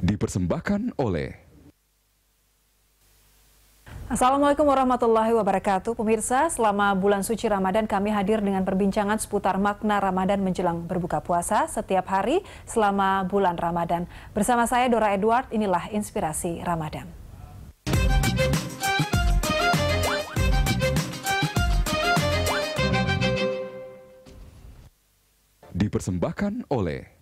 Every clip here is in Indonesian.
dipersembahkan oleh Assalamualaikum warahmatullahi wabarakatuh. Pemirsa, selama bulan suci Ramadan kami hadir dengan perbincangan seputar makna Ramadan menjelang berbuka puasa setiap hari selama bulan Ramadan. Bersama saya Dora Edward, inilah Inspirasi Ramadan. Dipersembahkan oleh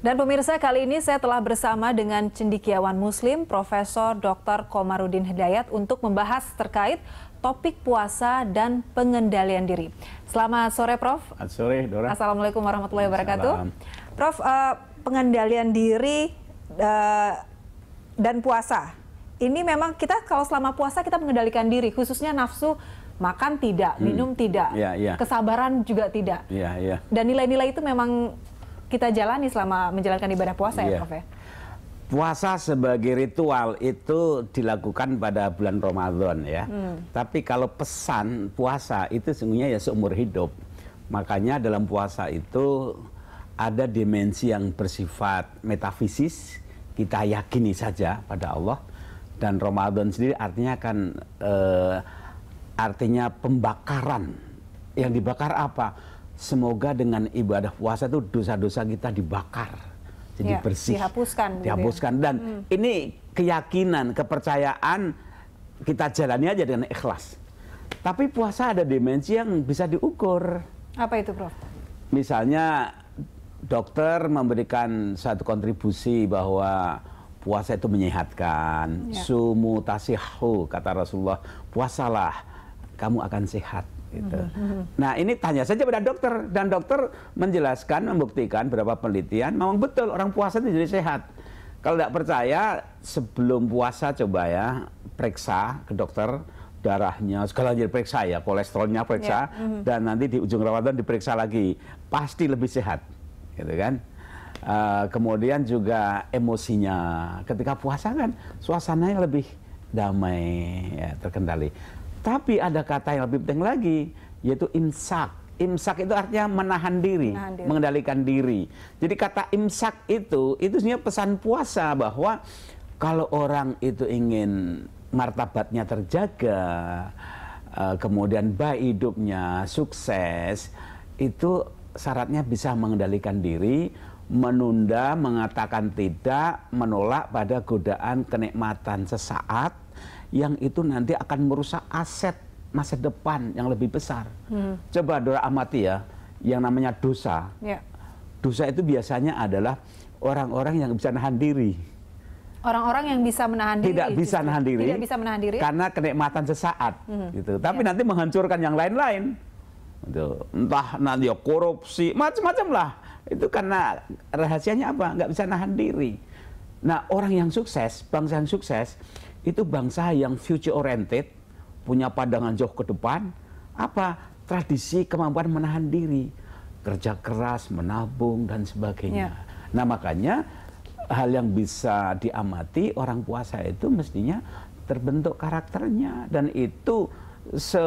Dan pemirsa kali ini saya telah bersama dengan cendikiawan muslim Profesor Dr. Komarudin Hidayat untuk membahas terkait topik puasa dan pengendalian diri. Selamat sore Prof. Selamat sore Dora. Assalamualaikum warahmatullahi wabarakatuh. Salam. Prof, uh, pengendalian diri uh, dan puasa. Ini memang kita kalau selama puasa kita mengendalikan diri khususnya nafsu makan tidak, hmm. minum hmm. tidak, ya, ya. kesabaran juga tidak. Ya, ya. Dan nilai-nilai itu memang kita jalani selama menjalankan ibadah puasa ya, ya Prof ya? Puasa sebagai ritual itu dilakukan pada bulan Ramadan ya. Hmm. Tapi kalau pesan puasa itu sesungguhnya ya seumur hidup. Makanya dalam puasa itu ada dimensi yang bersifat metafisis, kita yakini saja pada Allah dan Ramadan sendiri artinya kan e, artinya pembakaran. Yang dibakar apa? semoga dengan ibadah puasa itu dosa-dosa kita dibakar jadi ya, bersih dihapuskan dihapuskan gitu ya. dan hmm. ini keyakinan kepercayaan kita jalani aja dengan ikhlas tapi puasa ada dimensi yang bisa diukur apa itu prof misalnya dokter memberikan satu kontribusi bahwa puasa itu menyehatkan ya. sumutasihu kata Rasulullah puasalah kamu akan sehat Gitu. Nah ini tanya saja pada dokter dan dokter menjelaskan, membuktikan berapa penelitian, memang betul orang puasa itu jadi sehat. Kalau tidak percaya, sebelum puasa coba ya periksa ke dokter darahnya segala jadi periksa ya kolesterolnya periksa yeah. Ya, mm -hmm. dan nanti di ujung rawatan diperiksa lagi pasti lebih sehat gitu kan uh, kemudian juga emosinya ketika puasa kan suasananya lebih damai ya, terkendali tapi ada kata yang lebih penting lagi, yaitu imsak. Imsak itu artinya menahan diri, menahan diri, mengendalikan diri. Jadi kata imsak itu, itu sebenarnya pesan puasa bahwa kalau orang itu ingin martabatnya terjaga, eh, kemudian baik hidupnya sukses, itu syaratnya bisa mengendalikan diri, menunda, mengatakan tidak, menolak pada godaan kenikmatan sesaat, yang itu nanti akan merusak aset masa depan yang lebih besar. Hmm. Coba Dora amati ya, yang namanya dosa. Yeah. Dosa itu biasanya adalah orang-orang yang bisa nahan diri. Orang-orang yang bisa menahan diri. Tidak bisa justru. nahan diri. Tidak bisa menahan diri. Karena kenikmatan sesaat hmm. gitu. Tapi yeah. nanti menghancurkan yang lain-lain. Gitu. Entah nanti ya korupsi, macam-macam lah. Itu karena rahasianya apa? Nggak bisa nahan diri. Nah, orang yang sukses, bangsa yang sukses itu bangsa yang future oriented, punya pandangan jauh ke depan, apa tradisi kemampuan menahan diri, kerja keras, menabung dan sebagainya. Ya. Nah makanya hal yang bisa diamati orang puasa itu mestinya terbentuk karakternya dan itu se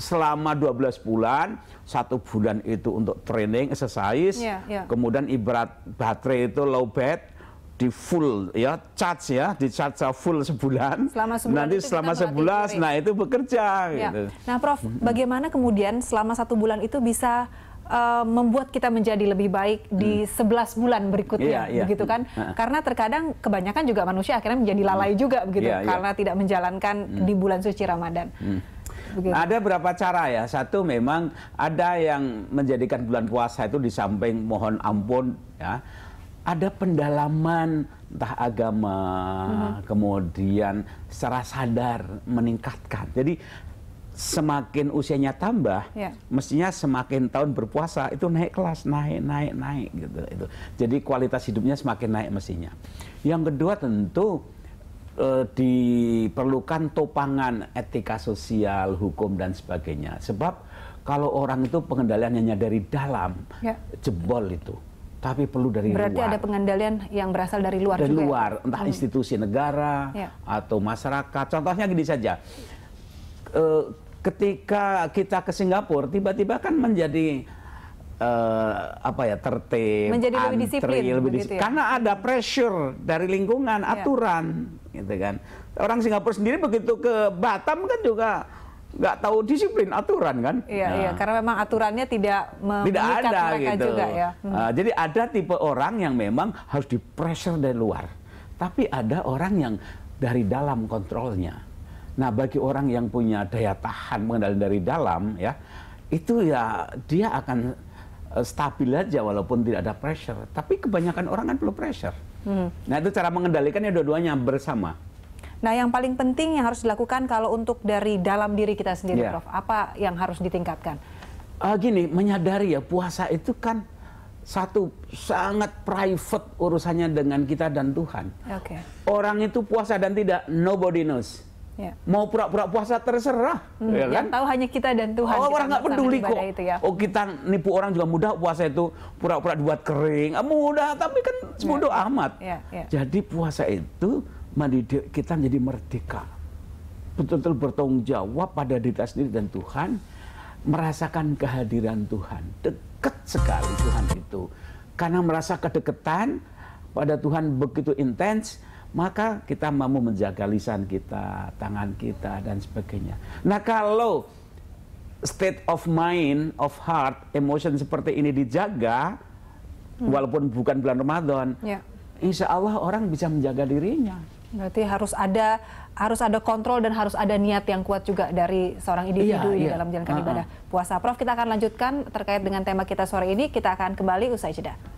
selama 12 bulan satu bulan itu untuk training exercise yeah, yeah. kemudian ibarat baterai itu low bed di full ya charge ya di charge full sebulan selama sebulan nanti selama sebulan nah itu bekerja ya. gitu. nah prof bagaimana kemudian selama satu bulan itu bisa uh, membuat kita menjadi lebih baik di hmm. 11 bulan berikutnya yeah, yeah. begitu kan karena terkadang kebanyakan juga manusia akhirnya menjadi lalai hmm. juga begitu yeah, iya. karena tidak menjalankan hmm. di bulan suci ramadan Nah, Ada berapa cara ya. Satu memang ada yang menjadikan bulan puasa itu di samping mohon ampun ya ada pendalaman entah agama, hmm. kemudian secara sadar meningkatkan. Jadi semakin usianya tambah, yeah. mestinya semakin tahun berpuasa itu naik kelas, naik, naik, naik gitu. Itu. Jadi kualitas hidupnya semakin naik mestinya. Yang kedua tentu e, diperlukan topangan etika sosial, hukum dan sebagainya. Sebab kalau orang itu pengendaliannya dari dalam, yeah. jebol itu tapi perlu dari Berarti luar. Berarti ada pengendalian yang berasal dari luar dari juga. Ya? luar, ya? entah hmm. institusi negara ya. atau masyarakat. Contohnya gini saja. E, ketika kita ke Singapura, tiba-tiba kan menjadi e, apa ya tertib, menjadi antri, lebih disiplin, lebih disiplin. Ya? karena ada pressure dari lingkungan, ya. aturan, ya. gitu kan. Orang Singapura sendiri begitu ke Batam kan juga nggak tahu disiplin aturan kan? Iya, iya nah. iya, karena memang aturannya tidak tidak ada gitu. Juga, ya. Ah, hmm. uh, jadi ada tipe orang yang memang harus di pressure dari luar, tapi ada orang yang dari dalam kontrolnya. Nah, bagi orang yang punya daya tahan mengendalikan dari dalam, ya itu ya dia akan eh, stabil aja walaupun tidak ada pressure. Tapi kebanyakan orang kan perlu pressure. Hmm. Nah, itu cara mengendalikannya dua-duanya bersama. Nah, yang paling penting yang harus dilakukan kalau untuk dari dalam diri kita sendiri, yeah. Prof, apa yang harus ditingkatkan? Uh, gini, menyadari ya puasa itu kan satu sangat private urusannya dengan kita dan Tuhan. Okay. Orang itu puasa dan tidak nobody knows. Ya. Mau pura-pura puasa terserah, hmm, ya kan? Yang tahu hanya kita dan Tuhan. Oh, orang nggak peduli kok. Itu ya. Oh, kita nipu orang juga mudah puasa itu pura-pura dibuat kering. Ah, mudah, tapi kan ya. amat. Ya, ya. Jadi puasa itu kita menjadi merdeka. Betul-betul bertanggung jawab pada diri kita sendiri dan Tuhan, merasakan kehadiran Tuhan. Dekat sekali Tuhan itu. Karena merasa kedekatan pada Tuhan begitu intens, maka kita mampu menjaga lisan kita, tangan kita, dan sebagainya. Nah kalau state of mind, of heart, emotion seperti ini dijaga, hmm. walaupun bukan bulan Ramadan, yeah. insya Allah orang bisa menjaga dirinya. Berarti harus ada harus ada kontrol dan harus ada niat yang kuat juga dari seorang individu iya, di iya. dalam menjalankan uh ah, -huh. Ah. ibadah puasa. Prof, kita akan lanjutkan terkait dengan tema kita sore ini. Kita akan kembali usai jeda.